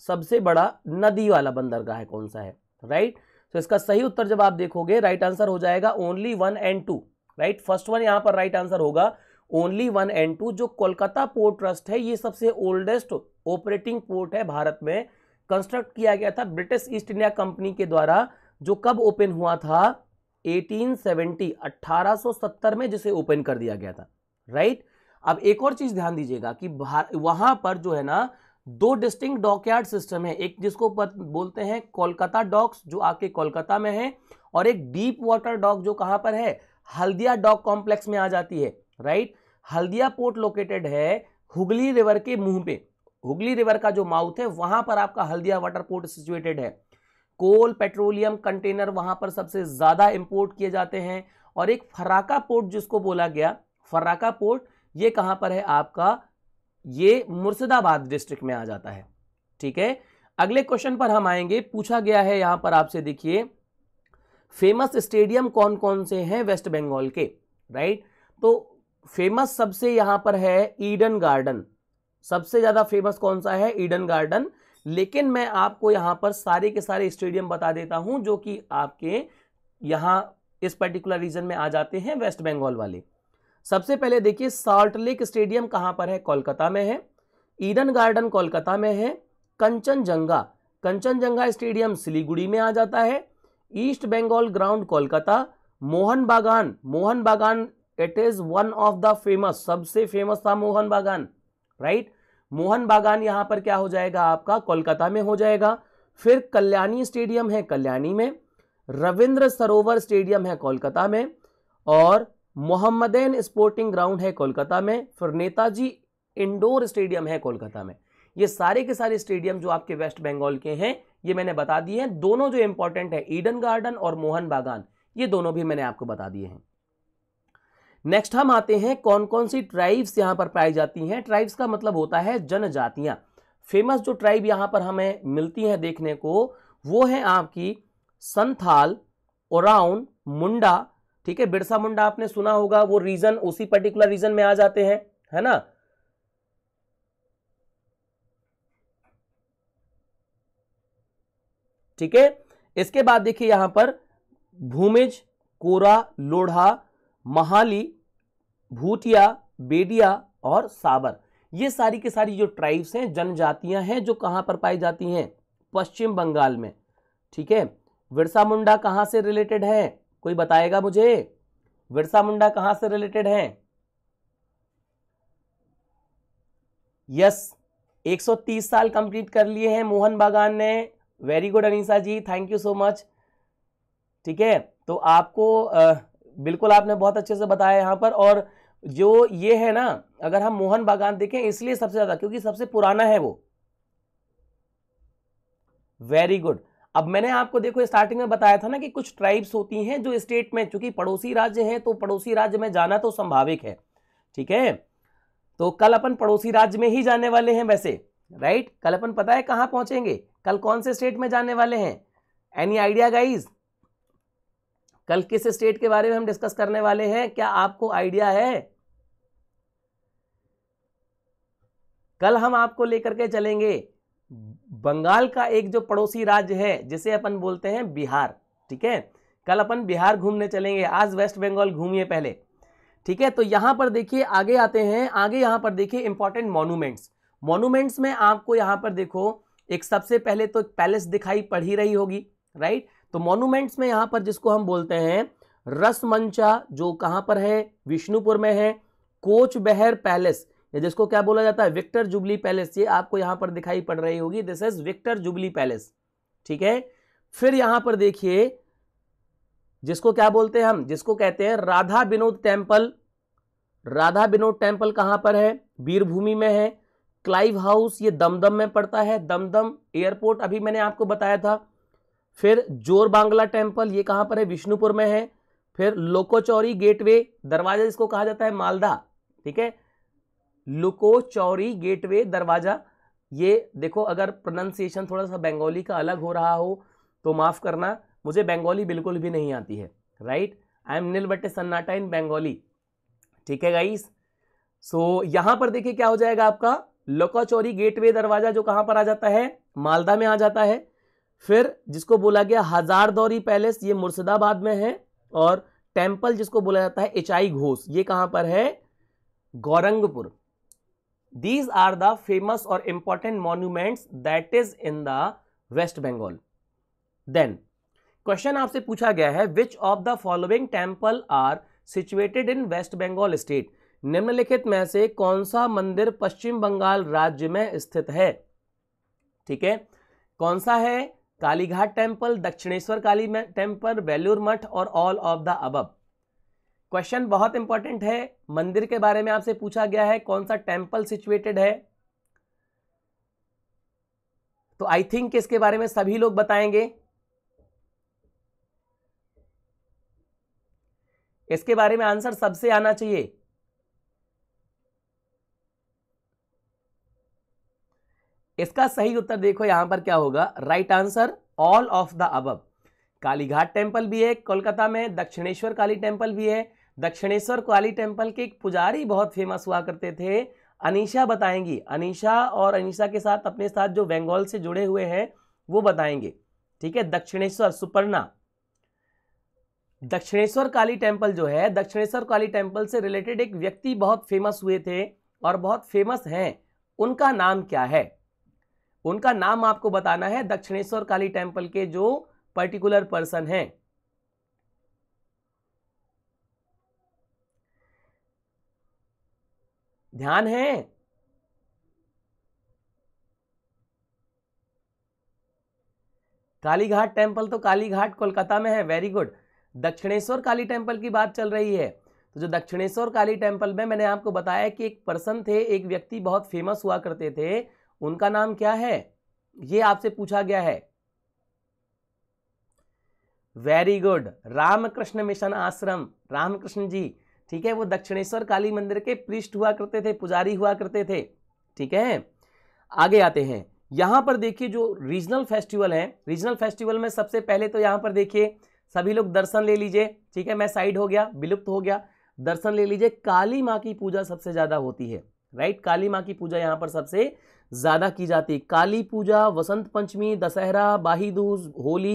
सबसे बड़ा नदी वाला बंदरगाह है कौन सा है राइट तो इसका सही उत्तर जब आप देखोगे राइट आंसर हो जाएगा only one and two right first one यहां पर राइट आंसर होगा ओनली वन एंड टू जो कोलकाता पोर्ट ट्रस्ट है ये सबसे ओल्डेस्ट ऑपरेटिंग पोर्ट है भारत में कंस्ट्रक्ट किया गया था ब्रिटिश ईस्ट इंडिया कंपनी के द्वारा जो कब ओपन हुआ था 1870 1870 में जिसे ओपन कर दिया गया था राइट अब एक और चीज ध्यान दीजिएगा कि वहां पर जो है ना दो डिस्टिंग डॉकयार्ड सिस्टम है एक जिसको बोलते हैं कोलकाता डॉक्स जो आपके कोलकाता में है और एक डीप वाटर डॉक जो कहां पर है हल्दिया डॉक कॉम्प्लेक्स में आ जाती है राइट हल्दिया पोर्ट लोकेटेड है हुगली रिवर के मुंह पे हुगली रिवर का जो माउथ है वहां पर आपका हल्दिया वाटर पोर्ट सिचुएटेड है कोल पेट्रोलियम कंटेनर वहां पर सबसे ज्यादा इंपोर्ट किए जाते हैं और एक फराका पोर्ट जिसको बोला गया फराका पोर्ट ये कहां पर है आपका ये मुर्शिदाबाद डिस्ट्रिक्ट में आ जाता है ठीक है अगले क्वेश्चन पर हम आएंगे पूछा गया है यहां पर आपसे देखिए फेमस स्टेडियम कौन कौन से हैं वेस्ट बंगाल के राइट तो फेमस सबसे यहां पर है ईडन गार्डन सबसे ज्यादा फेमस कौन सा है ईडन गार्डन लेकिन मैं आपको यहां पर सारे के सारे स्टेडियम बता देता हूं जो कि आपके यहां इस पर्टिकुलर रीजन में आ जाते हैं वेस्ट बंगाल वाले सबसे पहले देखिए साल्ट लेक स्टेडियम कहां पर है कोलकाता में है ईडन गार्डन कोलकाता में है कंचनजंगा कंचनजंगा स्टेडियम सिलीगुड़ी में आ जाता है East Bengal ground Kolkata Mohun Bagan Mohun Bagan it is one of the famous सबसे फेमस था मोहन बागान राइट मोहन बागान यहां पर क्या हो जाएगा आपका कोलकाता में हो जाएगा फिर कल्याणी स्टेडियम है कल्याणी में रविंद्र सरोवर स्टेडियम है कोलकाता में और मोहम्मदेन स्पोर्टिंग ग्राउंड है कोलकाता में फिर नेताजी इंडोर स्टेडियम है कोलकाता में ये सारे के सारे स्टेडियम जो आपके वेस्ट बंगाल के हैं ये मैंने बता दिए हैं दोनों जो इंपॉर्टेंट है ईडन गार्डन और मोहन बागान ये दोनों भी मैंने आपको बता दिए हैं नेक्स्ट हम आते हैं कौन कौन सी ट्राइब्स यहाँ पर पाई जाती हैं ट्राइब्स का मतलब होता है जनजातियाँ फेमस जो ट्राइब यहाँ पर हमें मिलती हैं देखने को वो है आपकी संथाल ओराउन मुंडा ठीक है बिरसा मुंडा आपने सुना होगा वो रीजन उसी पर्टिकुलर रीजन में आ जाते हैं है ना ठीक है इसके बाद देखिए यहां पर भूमिज कोरा लोढ़ा महाली भूटिया बेडिया और साबर ये सारी की सारी जो ट्राइब्स हैं जनजातियां हैं जो कहां पर पाई जाती हैं पश्चिम बंगाल में ठीक है विरसा मुंडा कहां से रिलेटेड है कोई बताएगा मुझे विरसा मुंडा कहां से रिलेटेड है यस 130 साल कंप्लीट कर लिए हैं मोहन बागान ने very good Anisa ji thank you so much ठीक है तो आपको आ, बिल्कुल आपने बहुत अच्छे से बताया यहाँ पर और जो ये है ना अगर हम मोहन बागान देखें इसलिए सबसे ज़्यादा क्योंकि सबसे पुराना है वो वेरी गुड अब मैंने आपको देखो स्टार्टिंग में बताया था ना कि कुछ ट्राइब्स होती हैं जो स्टेट में चूंकि पड़ोसी राज्य हैं तो पड़ोसी राज्य में जाना तो संभाविक है ठीक है तो कल अपन पड़ोसी राज्य में ही जाने वाले हैं वैसे राइट कल अपन पता है कहां पहुंचेंगे कल कौन से स्टेट में जाने वाले हैं एनी आइडिया गाइज कल किस स्टेट के बारे में हम डिस्कस करने वाले हैं क्या आपको आइडिया है कल हम आपको लेकर के चलेंगे बंगाल का एक जो पड़ोसी राज्य है जिसे अपन बोलते हैं बिहार ठीक है कल अपन बिहार घूमने चलेंगे आज वेस्ट बंगाल घूमिए पहले ठीक है तो यहां पर देखिए आगे आते हैं आगे यहां पर देखिए इंपॉर्टेंट मॉन्यूमेंट्स मॉन्यूमेंट्स में आपको यहां पर देखो एक सबसे पहले तो पैलेस दिखाई पड़ ही रही होगी राइट तो मॉन्यूमेंट्स में यहां पर जिसको हम बोलते हैं रसमंचा जो कहां पर है विष्णुपुर में है कोच बहर पैलेस या जिसको क्या बोला जाता है विक्टर जुबली पैलेस ये आपको यहां पर दिखाई पड़ रही होगी this is Victor jubilee palace ठीक है फिर यहां पर देखिए जिसको क्या बोलते हैं हम जिसको कहते हैं राधा विनोद टेम्पल राधा विनोद टेम्पल कहां पर है वीरभूमि में है क्लाइव हाउस ये दमदम में पड़ता है दमदम एयरपोर्ट अभी मैंने आपको बताया था फिर जोर बांग्ला टेम्पल ये कहाँ पर है विष्णुपुर में है फिर लोकोचौरी गेटवे दरवाजा जिसको कहा जाता है मालदा ठीक है लुकोचौरी गेटवे दरवाजा ये देखो अगर प्रोनाउंसिएशन थोड़ा सा बंगाली का अलग हो रहा हो तो माफ़ करना मुझे बंगाली बिल्कुल भी नहीं आती है राइट आई एम नील ए सन्नाटा इन बंगाली ठीक है गाइस सो so, यहां पर देखिए क्या हो जाएगा आपका लोकाचौरी गेटवे दरवाजा जो कहां पर आ जाता है मालदा में आ जाता है फिर जिसको बोला गया हजार दौरी पैलेस ये मुर्शिदाबाद में है और टेम्पल जिसको बोला जाता है एचआई घोष ये कहां पर है Gaurangapur these are the famous और important monuments that is in the waste Bengal then question आपसे पूछा गया है which of the following temple are situated in West Bengal state निम्नलिखित में से कौन सा मंदिर पश्चिम बंगाल राज्य में स्थित है ठीक है कौन सा है कालीघाट टेम्पल दक्षिणेश्वर काली टेम्पल बेलूर मठ और all of the above question बहुत इंपॉर्टेंट है मंदिर के बारे में आपसे पूछा गया है कौन सा टेम्पल सिचुएटेड है तो आई थिंक इसके बारे में सभी लोग बताएंगे इसके बारे में आंसर सबसे आना चाहिए इसका सही उत्तर देखो यहां पर क्या होगा right answer all of the above Kalighat temple भी है कोलकाता में दक्षिणेश्वर काली टेम्पल भी है दक्षिणेश्वर काली टेम्पल के एक पुजारी बहुत फेमस हुआ करते थे अनीशा बताएंगी अनीशा और अनीशा के साथ अपने साथ जो बंगाल से जुड़े हुए हैं वो बताएंगे ठीक है दक्षिणेश्वर सुपर्णा दक्षिणेश्वर काली टेम्पल जो है दक्षिणेश्वर काली टेम्पल से रिलेटेड एक व्यक्ति बहुत फेमस हुए थे और बहुत फेमस हैं उनका नाम क्या है उनका नाम आपको बताना है दक्षिणेश्वर काली टेम्पल के जो पर्टिकुलर पर्सन हैं ध्यान है कालीघाट टेम्पल तो कालीघाट कोलकाता में है very good Dakshineswar Kali temple की बात चल रही है तो जो दक्षिणेश्वर काली टेम्पल में मैंने आपको बताया कि एक पर्सन थे एक व्यक्ति बहुत फेमस हुआ करते थे उनका नाम क्या है ये आपसे पूछा गया है वेरी गुड रामकृष्ण मिशन आश्रम रामकृष्ण जी ठीक है वो दक्षिणेश्वर काली मंदिर के पृष्ठ हुआ करते थे पुजारी हुआ करते थे ठीक है आगे आते हैं यहां पर देखिए जो रीजनल फेस्टिवल है रीजनल फेस्टिवल में सबसे पहले तो यहां पर देखिए सभी लोग दर्शन ले लीजिए ठीक है मैं साइड हो गया विलुप्त हो गया दर्शन ले लीजिए काली माँ की पूजा सबसे ज्यादा होती है राइट काली माँ की पूजा यहाँ पर सबसे ज़्यादा की जाती है काली पूजा वसंत पंचमी दशहरा बाहीदूज होली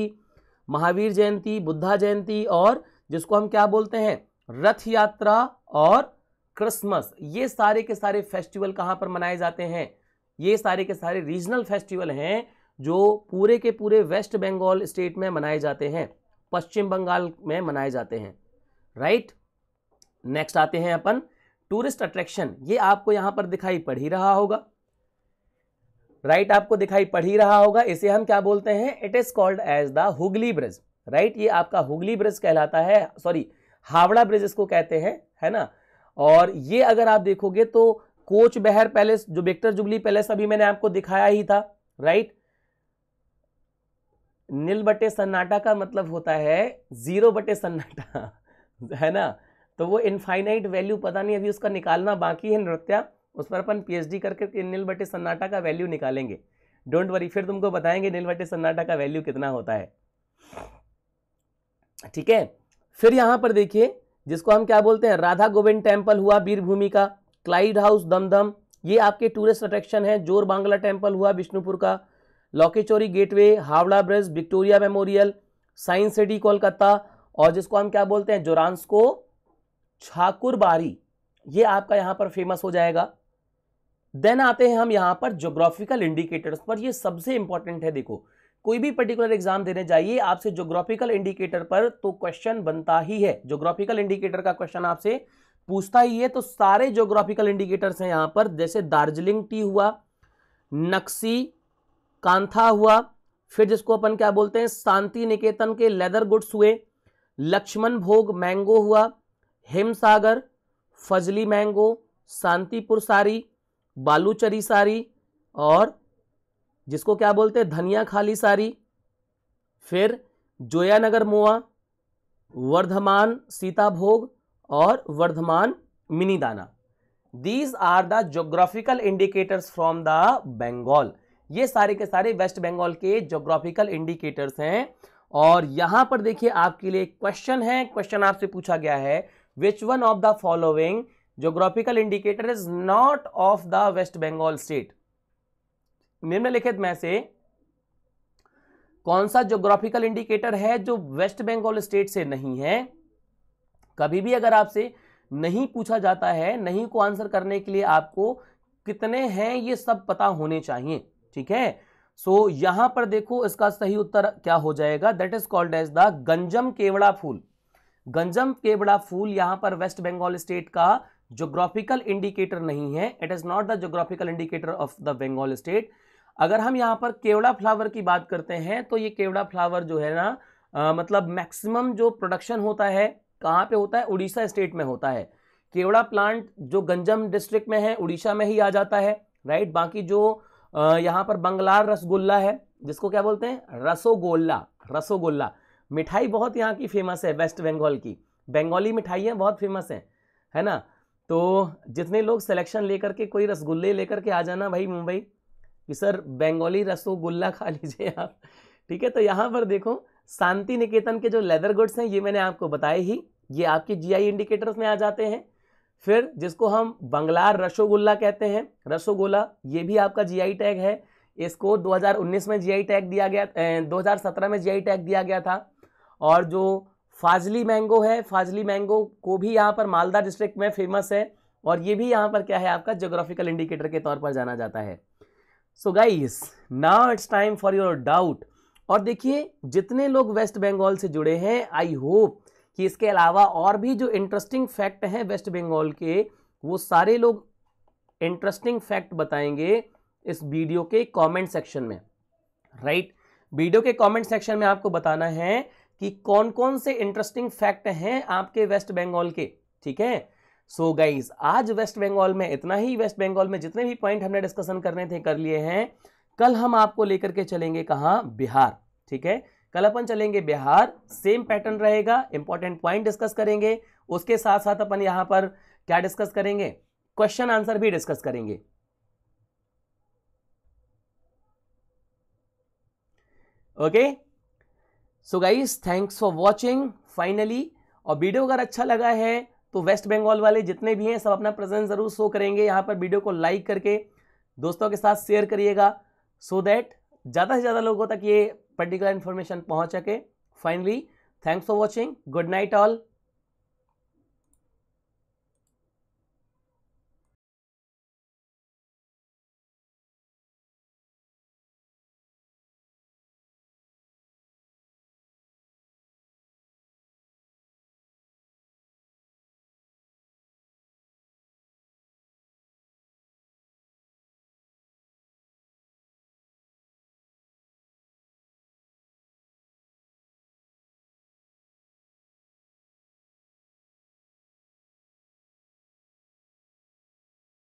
महावीर जयंती बुद्धा जयंती और जिसको हम क्या बोलते हैं रथ यात्रा और क्रिसमस ये सारे के सारे फेस्टिवल कहाँ पर मनाए जाते हैं ये सारे के सारे रीजनल फेस्टिवल हैं जो पूरे के पूरे वेस्ट बंगाल स्टेट में मनाए जाते हैं पश्चिम बंगाल में मनाए जाते हैं राइट नेक्स्ट आते हैं अपन टूरिस्ट अट्रैक्शन ये आपको यहाँ पर दिखाई पड़ ही रहा होगा राइट right, आपको दिखाई पड़ ही रहा होगा इसे हम क्या बोलते हैं it is called as the Hooghly bridge right ये आपका हुगली ब्रिज कहलाता है सॉरी हावड़ा ब्रिज इसको कहते हैं है ना और ये अगर आप देखोगे तो कोच बहर पैलेस जो विक्टर जुबली पैलेस अभी मैंने आपको दिखाया ही था राइट नील बटे सन्नाटा का मतलब होता है जीरो बटे सन्नाटा है ना तो वो इनफाइनाइट वैल्यू पता नहीं अभी उसका निकालना बाकी है नृत्या उस पर अपन पीएचडी करके नील बटे सन्नाटा का वैल्यू निकालेंगे डोंट वरी फिर तुमको बताएंगे नील बटे सन्नाटा का वैल्यू कितना होता है ठीक है फिर यहां पर देखिए जिसको हम क्या बोलते हैं राधा गोविंद टेम्पल हुआ वीरभूमि का क्लाइड हाउस दमदम ये आपके टूरिस्ट अट्रैक्शन है जोर बांग्ला टेम्पल हुआ विष्णुपुर का लौकेचोरी gateway Howrah bridge Victoria memorial science city Kolkata और जिसको हम क्या बोलते हैं जोरांसको छाकुरबारी ये आपका यहाँ पर फेमस हो जाएगा देन आते हैं हम यहाँ पर जोग्राफिकल इंडिकेटर्स पर ये सबसे इंपॉर्टेंट है देखो कोई भी पर्टिकुलर एग्जाम देने जाइए आपसे जोग्राफिकल इंडिकेटर पर तो क्वेश्चन बनता ही है जोग्राफिकल इंडिकेटर का क्वेश्चन आपसे पूछता ही है तो सारे जोग्राफिकल इंडिकेटर्स हैं यहाँ पर जैसे दार्जिलिंग टी हुआ नक्सी कांथा हुआ फिर जिसको अपन क्या बोलते हैं शांति निकेतन के लेदर गुड्स हुए लक्ष्मण भोग मैंगो हुआ हिमसागर फजली मैंगो शांतिपुर सारी बालूचरी सारी और जिसको क्या बोलते हैं धनिया खाली सारी फिर जोयानगर मोआ वर्धमान सीताभोग और Bardhaman Mihidana these are the geographical indicators from the Bengal ये सारे के सारे वेस्ट बंगाल के जोग्राफिकल इंडिकेटर्स हैं और यहां पर देखिए आपके लिए क्वेश्चन है क्वेश्चन आपसे पूछा गया है which one of the following geographical indicator is not of the waste Bengal state निम्नलिखित में से कौन सा जोग्राफिकल इंडिकेटर है जो वेस्ट बंगाल स्टेट से नहीं है कभी भी अगर आपसे नहीं पूछा जाता है नहीं को आंसर करने के लिए आपको कितने हैं ये सब पता होने चाहिए ठीक है सो so, यहां पर देखो इसका सही उत्तर क्या हो जाएगा that is called as the Ganjam kewda phool Ganjam kewda phool यहां पर वेस्ट बंगाल स्टेट का जोग्राफिकल इंडिकेटर नहीं है it is not the geographical indicator of the Bengal state अगर हम यहाँ पर केवड़ा फ्लावर की बात करते हैं तो ये केवड़ा फ्लावर जो है ना आ, मतलब मैक्सिमम जो प्रोडक्शन होता है कहाँ पे होता है उड़ीसा स्टेट में होता है केवड़ा प्लांट जो गंजम डिस्ट्रिक्ट में है उड़ीसा में ही आ जाता है राइट बाकी जो यहाँ पर बंगलार रसगुल्ला है जिसको क्या बोलते हैं रसोगोल्ला रसोगोल्ला मिठाई बहुत यहाँ की फेमस है वेस्ट बंगाल की बंगाली मिठाइयाँ बहुत फेमस हैं है ना तो जितने लोग सिलेक्शन लेकर के कोई रसगुल्ले लेकर के आ जाना भाई मुंबई कि सर बंगाली रसोगुल्ला खा लीजिए आप ठीक है तो यहाँ पर देखो शांति निकेतन के जो लेदर गुड्स हैं ये मैंने आपको बताए ही ये आपके जीआई इंडिकेटर्स में आ जाते हैं फिर जिसको हम बंगलार रसोगुल्ला कहते हैं रसोगुल्ला ये भी आपका जीआई टैग है इसको 2019 में जीआई टैग दिया गया दो में जीआई टैग दिया गया था और जो फाजली मैंगो है फाजली मैंगो को भी यहाँ पर मालदा डिस्ट्रिक्ट में फेमस है और ये भी यहाँ पर क्या है आपका जोग्राफिकल इंडिकेटर के तौर पर जाना जाता है so guys now it's time for your doubt और देखिए जितने लोग वेस्ट बंगाल से जुड़े हैं आई होप कि इसके अलावा और भी जो इंटरेस्टिंग फैक्ट हैं वेस्ट बंगाल के वो सारे लोग इंटरेस्टिंग फैक्ट बताएंगे इस वीडियो के कमेंट सेक्शन में राइट right? वीडियो के कमेंट सेक्शन में आपको बताना है कि कौन कौन से इंटरेस्टिंग फैक्ट हैं आपके वेस्ट बंगाल के ठीक है सो so गाइज आज वेस्ट बंगाल में इतना ही वेस्ट बंगाल में जितने भी पॉइंट हमने डिस्कशन करने थे कर लिए हैं कल हम आपको लेकर के चलेंगे कहाँ बिहार ठीक है कल अपन चलेंगे बिहार सेम पैटर्न रहेगा इंपॉर्टेंट पॉइंट डिस्कस करेंगे उसके साथ साथ अपन यहां पर क्या डिस्कस करेंगे क्वेश्चन आंसर भी डिस्कस करेंगे okay okay? So guys thanks for watching finally और वीडियो अगर अच्छा लगा है तो वेस्ट बंगाल वाले जितने भी हैं सब अपना प्रेजेंस जरूर शो करेंगे यहाँ पर वीडियो को लाइक करके दोस्तों के साथ शेयर करिएगा सो दैट ज़्यादा से ज़्यादा लोगों तक ये पर्टिकुलर इन्फॉर्मेशन पहुँच सके finally thanks for watching good night all